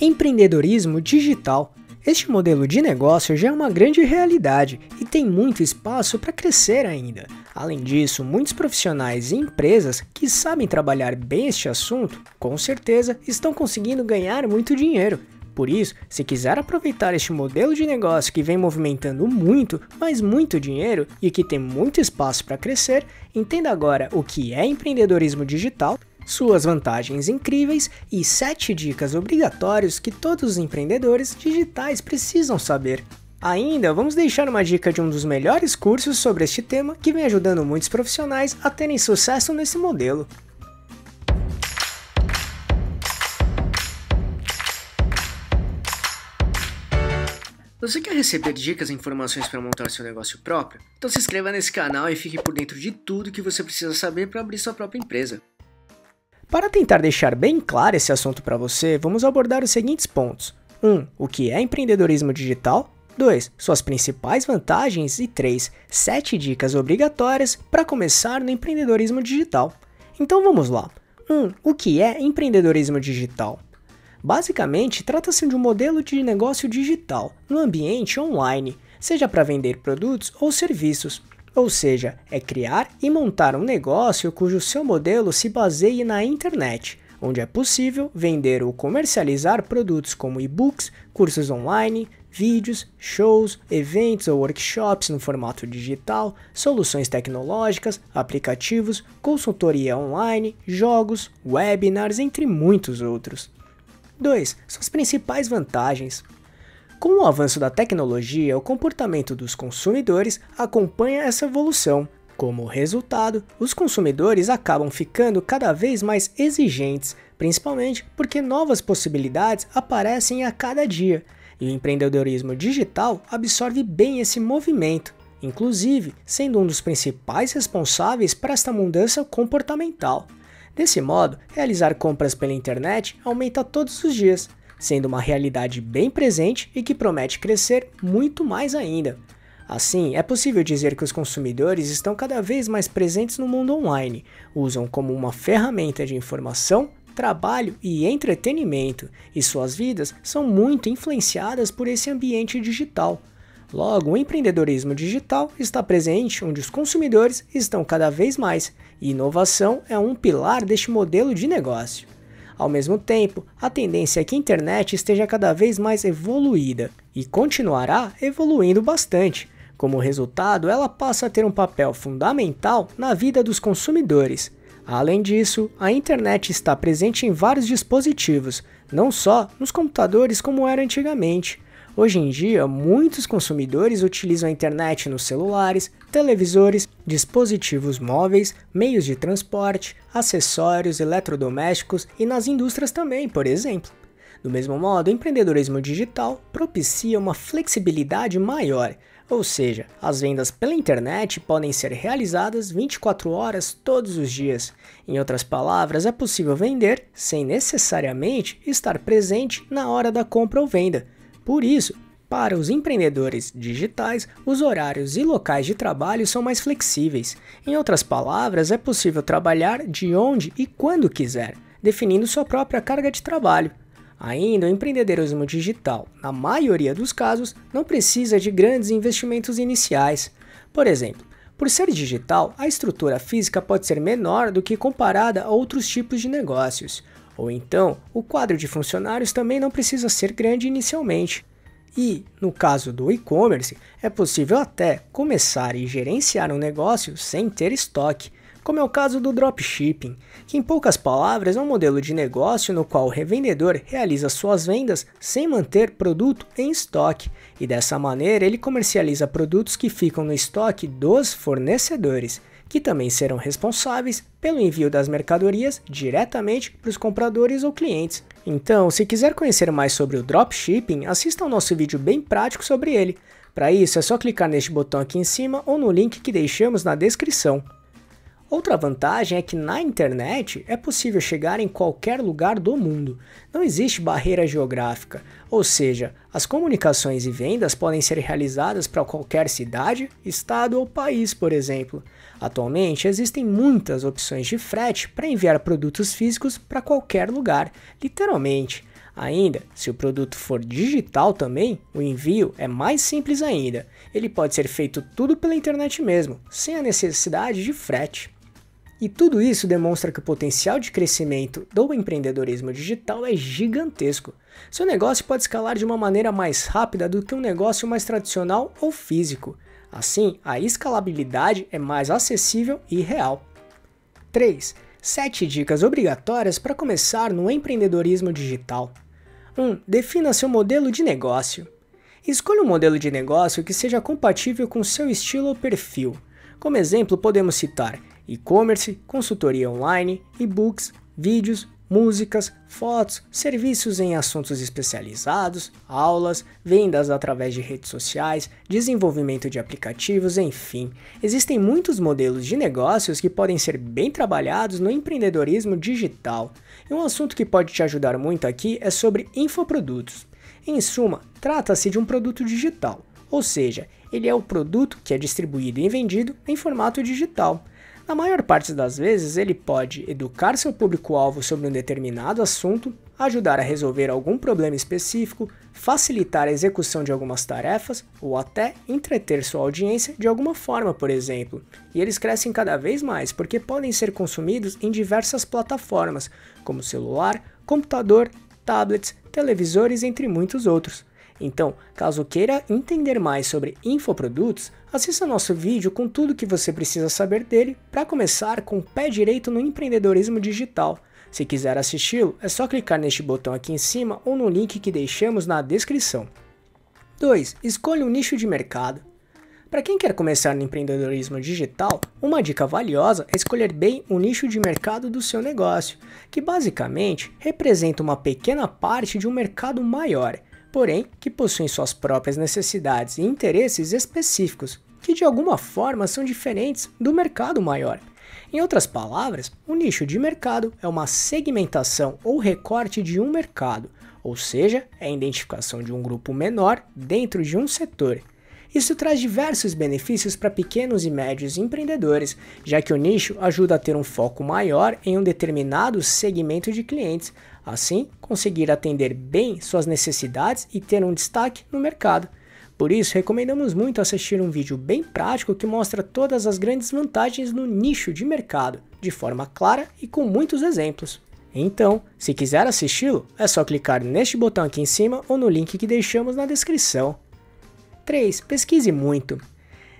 Empreendedorismo digital. Este modelo de negócio já é uma grande realidade e tem muito espaço para crescer ainda. Além disso, muitos profissionais e empresas que sabem trabalhar bem este assunto, com certeza estão conseguindo ganhar muito dinheiro. Por isso, se quiser aproveitar este modelo de negócio que vem movimentando muito, mas muito dinheiro e que tem muito espaço para crescer, entenda agora o que é empreendedorismo digital suas vantagens incríveis e 7 dicas obrigatórias que todos os empreendedores digitais precisam saber. Ainda vamos deixar uma dica de um dos melhores cursos sobre este tema que vem ajudando muitos profissionais a terem sucesso nesse modelo. Você quer receber dicas e informações para montar seu negócio próprio? Então se inscreva nesse canal e fique por dentro de tudo que você precisa saber para abrir sua própria empresa. Para tentar deixar bem claro esse assunto para você, vamos abordar os seguintes pontos: 1. Um, o que é empreendedorismo digital? 2. Suas principais vantagens e 3. sete dicas obrigatórias para começar no empreendedorismo digital. Então vamos lá. 1. Um, o que é empreendedorismo digital? Basicamente, trata-se de um modelo de negócio digital no ambiente online, seja para vender produtos ou serviços. Ou seja, é criar e montar um negócio cujo seu modelo se baseie na internet, onde é possível vender ou comercializar produtos como e-books, cursos online, vídeos, shows, eventos ou workshops no formato digital, soluções tecnológicas, aplicativos, consultoria online, jogos, webinars, entre muitos outros. 2. Suas principais vantagens. Com o avanço da tecnologia, o comportamento dos consumidores acompanha essa evolução. Como resultado, os consumidores acabam ficando cada vez mais exigentes, principalmente porque novas possibilidades aparecem a cada dia, e o empreendedorismo digital absorve bem esse movimento, inclusive sendo um dos principais responsáveis para esta mudança comportamental. Desse modo, realizar compras pela internet aumenta todos os dias, sendo uma realidade bem presente e que promete crescer muito mais ainda. Assim, é possível dizer que os consumidores estão cada vez mais presentes no mundo online, usam como uma ferramenta de informação, trabalho e entretenimento, e suas vidas são muito influenciadas por esse ambiente digital. Logo, o empreendedorismo digital está presente onde os consumidores estão cada vez mais, e inovação é um pilar deste modelo de negócio. Ao mesmo tempo, a tendência é que a internet esteja cada vez mais evoluída e continuará evoluindo bastante. Como resultado, ela passa a ter um papel fundamental na vida dos consumidores. Além disso, a internet está presente em vários dispositivos, não só nos computadores como era antigamente. Hoje em dia, muitos consumidores utilizam a internet nos celulares, televisores, dispositivos móveis, meios de transporte, acessórios, eletrodomésticos e nas indústrias também, por exemplo. Do mesmo modo, o empreendedorismo digital propicia uma flexibilidade maior, ou seja, as vendas pela internet podem ser realizadas 24 horas todos os dias. Em outras palavras, é possível vender sem necessariamente estar presente na hora da compra ou venda. Por isso, para os empreendedores digitais, os horários e locais de trabalho são mais flexíveis. Em outras palavras, é possível trabalhar de onde e quando quiser, definindo sua própria carga de trabalho. Ainda, o empreendedorismo digital, na maioria dos casos, não precisa de grandes investimentos iniciais. Por exemplo, por ser digital, a estrutura física pode ser menor do que comparada a outros tipos de negócios. Ou então, o quadro de funcionários também não precisa ser grande inicialmente. E, no caso do e-commerce, é possível até começar e gerenciar um negócio sem ter estoque, como é o caso do dropshipping, que em poucas palavras é um modelo de negócio no qual o revendedor realiza suas vendas sem manter produto em estoque, e dessa maneira ele comercializa produtos que ficam no estoque dos fornecedores que também serão responsáveis pelo envio das mercadorias diretamente para os compradores ou clientes. Então, se quiser conhecer mais sobre o dropshipping, assista ao nosso vídeo bem prático sobre ele. Para isso, é só clicar neste botão aqui em cima ou no link que deixamos na descrição. Outra vantagem é que na internet é possível chegar em qualquer lugar do mundo. Não existe barreira geográfica, ou seja, as comunicações e vendas podem ser realizadas para qualquer cidade, estado ou país, por exemplo. Atualmente existem muitas opções de frete para enviar produtos físicos para qualquer lugar, literalmente. Ainda, se o produto for digital também, o envio é mais simples ainda. Ele pode ser feito tudo pela internet mesmo, sem a necessidade de frete. E tudo isso demonstra que o potencial de crescimento do empreendedorismo digital é gigantesco. Seu negócio pode escalar de uma maneira mais rápida do que um negócio mais tradicional ou físico. Assim, a escalabilidade é mais acessível e real. 3. 7 dicas obrigatórias para começar no empreendedorismo digital. 1. Defina seu modelo de negócio. Escolha um modelo de negócio que seja compatível com seu estilo ou perfil. Como exemplo, podemos citar e-commerce, consultoria online, e-books, vídeos, músicas, fotos, serviços em assuntos especializados, aulas, vendas através de redes sociais, desenvolvimento de aplicativos, enfim. Existem muitos modelos de negócios que podem ser bem trabalhados no empreendedorismo digital. E um assunto que pode te ajudar muito aqui é sobre infoprodutos. Em suma, trata-se de um produto digital, ou seja, ele é o produto que é distribuído e vendido em formato digital. Na maior parte das vezes, ele pode educar seu público-alvo sobre um determinado assunto, ajudar a resolver algum problema específico, facilitar a execução de algumas tarefas ou até entreter sua audiência de alguma forma, por exemplo. E eles crescem cada vez mais porque podem ser consumidos em diversas plataformas, como celular, computador, tablets, televisores, entre muitos outros. Então, caso queira entender mais sobre infoprodutos, assista nosso vídeo com tudo que você precisa saber dele para começar com o pé direito no empreendedorismo digital. Se quiser assisti-lo, é só clicar neste botão aqui em cima ou no link que deixamos na descrição. 2. Escolha um nicho de mercado. Para quem quer começar no empreendedorismo digital, uma dica valiosa é escolher bem o nicho de mercado do seu negócio, que basicamente representa uma pequena parte de um mercado maior porém que possuem suas próprias necessidades e interesses específicos, que de alguma forma são diferentes do mercado maior. Em outras palavras, o nicho de mercado é uma segmentação ou recorte de um mercado, ou seja, é a identificação de um grupo menor dentro de um setor. Isso traz diversos benefícios para pequenos e médios empreendedores, já que o nicho ajuda a ter um foco maior em um determinado segmento de clientes, Assim, conseguir atender bem suas necessidades e ter um destaque no mercado. Por isso, recomendamos muito assistir um vídeo bem prático que mostra todas as grandes vantagens no nicho de mercado, de forma clara e com muitos exemplos. Então, se quiser assisti-lo, é só clicar neste botão aqui em cima ou no link que deixamos na descrição. 3. Pesquise muito.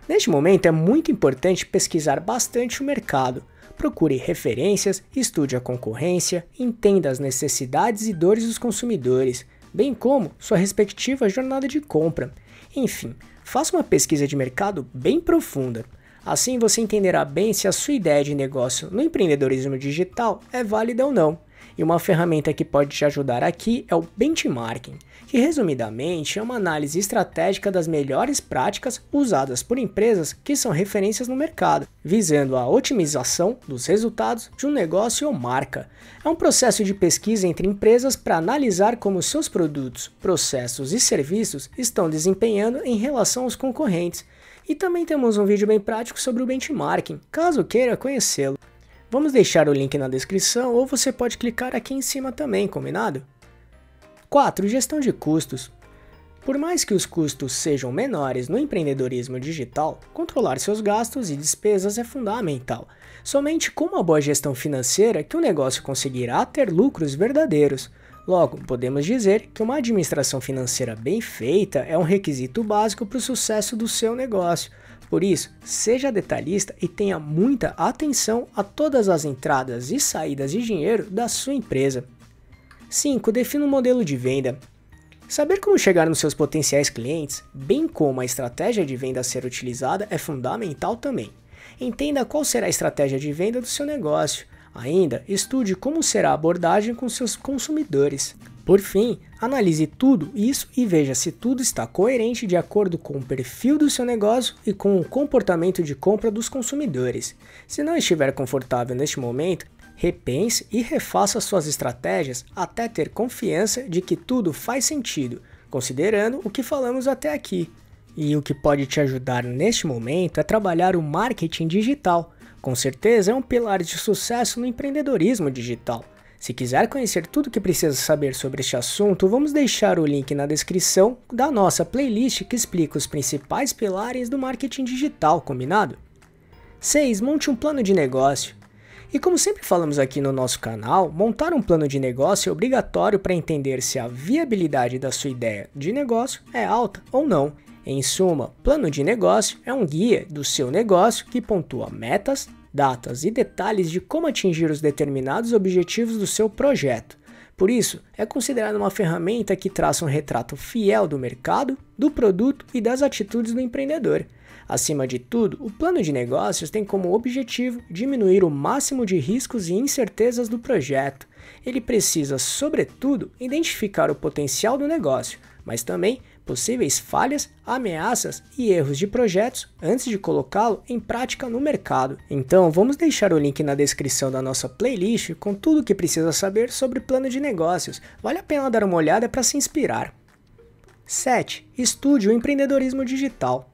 Neste momento é muito importante pesquisar bastante o mercado, procure referências, estude a concorrência, entenda as necessidades e dores dos consumidores, bem como sua respectiva jornada de compra. Enfim, faça uma pesquisa de mercado bem profunda. Assim você entenderá bem se a sua ideia de negócio no empreendedorismo digital é válida ou não. E uma ferramenta que pode te ajudar aqui é o benchmarking, que resumidamente é uma análise estratégica das melhores práticas usadas por empresas que são referências no mercado, visando a otimização dos resultados de um negócio ou marca. É um processo de pesquisa entre empresas para analisar como seus produtos, processos e serviços estão desempenhando em relação aos concorrentes. E também temos um vídeo bem prático sobre o benchmarking, caso queira conhecê-lo. Vamos deixar o link na descrição ou você pode clicar aqui em cima também, combinado? 4. Gestão de custos. Por mais que os custos sejam menores no empreendedorismo digital, controlar seus gastos e despesas é fundamental. Somente com uma boa gestão financeira que o negócio conseguirá ter lucros verdadeiros. Logo, podemos dizer que uma administração financeira bem feita é um requisito básico para o sucesso do seu negócio. Por isso, seja detalhista e tenha muita atenção a todas as entradas e saídas de dinheiro da sua empresa. 5. Defina um modelo de venda. Saber como chegar nos seus potenciais clientes, bem como a estratégia de venda a ser utilizada, é fundamental também. Entenda qual será a estratégia de venda do seu negócio Ainda, estude como será a abordagem com seus consumidores. Por fim, analise tudo isso e veja se tudo está coerente de acordo com o perfil do seu negócio e com o comportamento de compra dos consumidores. Se não estiver confortável neste momento, repense e refaça suas estratégias até ter confiança de que tudo faz sentido, considerando o que falamos até aqui. E o que pode te ajudar neste momento é trabalhar o marketing digital com certeza é um pilar de sucesso no empreendedorismo digital. Se quiser conhecer tudo o que precisa saber sobre este assunto, vamos deixar o link na descrição da nossa playlist que explica os principais pilares do marketing digital, combinado? 6. Monte um plano de negócio. E como sempre falamos aqui no nosso canal, montar um plano de negócio é obrigatório para entender se a viabilidade da sua ideia de negócio é alta ou não em suma, plano de negócio é um guia do seu negócio que pontua metas, datas e detalhes de como atingir os determinados objetivos do seu projeto. Por isso, é considerada uma ferramenta que traça um retrato fiel do mercado, do produto e das atitudes do empreendedor. Acima de tudo, o plano de negócios tem como objetivo diminuir o máximo de riscos e incertezas do projeto. Ele precisa, sobretudo, identificar o potencial do negócio, mas também possíveis falhas, ameaças e erros de projetos antes de colocá-lo em prática no mercado. Então, vamos deixar o link na descrição da nossa playlist com tudo o que precisa saber sobre plano de negócios. Vale a pena dar uma olhada para se inspirar. 7. Estude o empreendedorismo digital.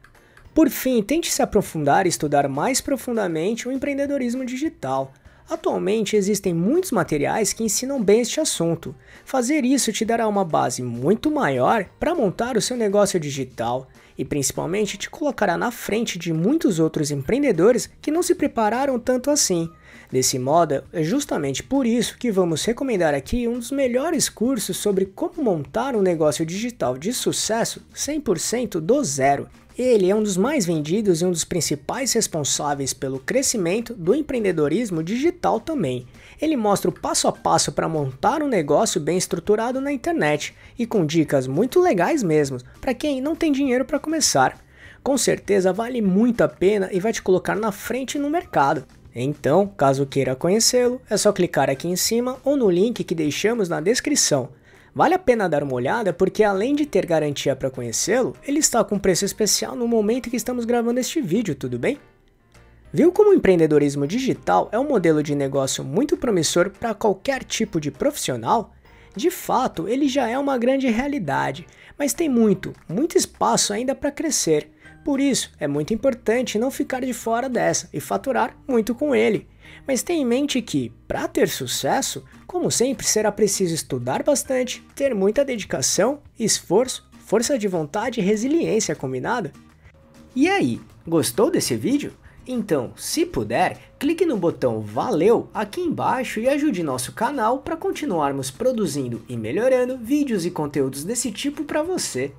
Por fim, tente se aprofundar e estudar mais profundamente o empreendedorismo digital. Atualmente existem muitos materiais que ensinam bem este assunto. Fazer isso te dará uma base muito maior para montar o seu negócio digital e principalmente te colocará na frente de muitos outros empreendedores que não se prepararam tanto assim. Desse modo, é justamente por isso que vamos recomendar aqui um dos melhores cursos sobre como montar um negócio digital de sucesso 100% do zero. Ele é um dos mais vendidos e um dos principais responsáveis pelo crescimento do empreendedorismo digital também. Ele mostra o passo a passo para montar um negócio bem estruturado na internet e com dicas muito legais mesmo para quem não tem dinheiro para começar. Com certeza vale muito a pena e vai te colocar na frente no mercado. Então, caso queira conhecê-lo, é só clicar aqui em cima ou no link que deixamos na descrição. Vale a pena dar uma olhada porque além de ter garantia para conhecê-lo, ele está com preço especial no momento que estamos gravando este vídeo, tudo bem? Viu como o empreendedorismo digital é um modelo de negócio muito promissor para qualquer tipo de profissional? De fato, ele já é uma grande realidade, mas tem muito, muito espaço ainda para crescer. Por isso, é muito importante não ficar de fora dessa e faturar muito com ele. Mas tenha em mente que, para ter sucesso, como sempre, será preciso estudar bastante, ter muita dedicação, esforço, força de vontade e resiliência combinada. E aí, gostou desse vídeo? Então, se puder, clique no botão Valeu aqui embaixo e ajude nosso canal para continuarmos produzindo e melhorando vídeos e conteúdos desse tipo para você.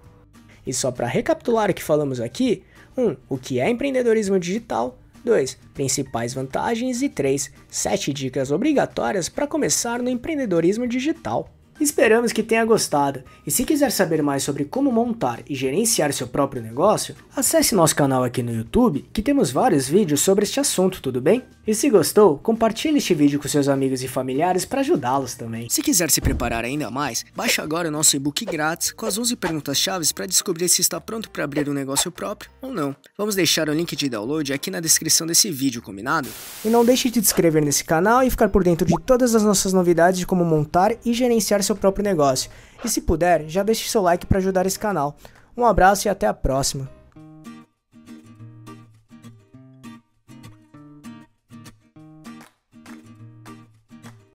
E só para recapitular o que falamos aqui, 1. Um, o que é empreendedorismo digital? 2. Principais vantagens e 3. 7 dicas obrigatórias para começar no empreendedorismo digital. Esperamos que tenha gostado e se quiser saber mais sobre como montar e gerenciar seu próprio negócio, acesse nosso canal aqui no YouTube que temos vários vídeos sobre este assunto, tudo bem? E se gostou, compartilhe este vídeo com seus amigos e familiares para ajudá-los também. Se quiser se preparar ainda mais, baixe agora o nosso e-book grátis com as 11 perguntas chaves para descobrir se está pronto para abrir um negócio próprio ou não. Vamos deixar o link de download aqui na descrição desse vídeo, combinado? E não deixe de se inscrever nesse canal e ficar por dentro de todas as nossas novidades de como montar e gerenciar seu próprio negócio. E se puder, já deixe seu like para ajudar esse canal. Um abraço e até a próxima.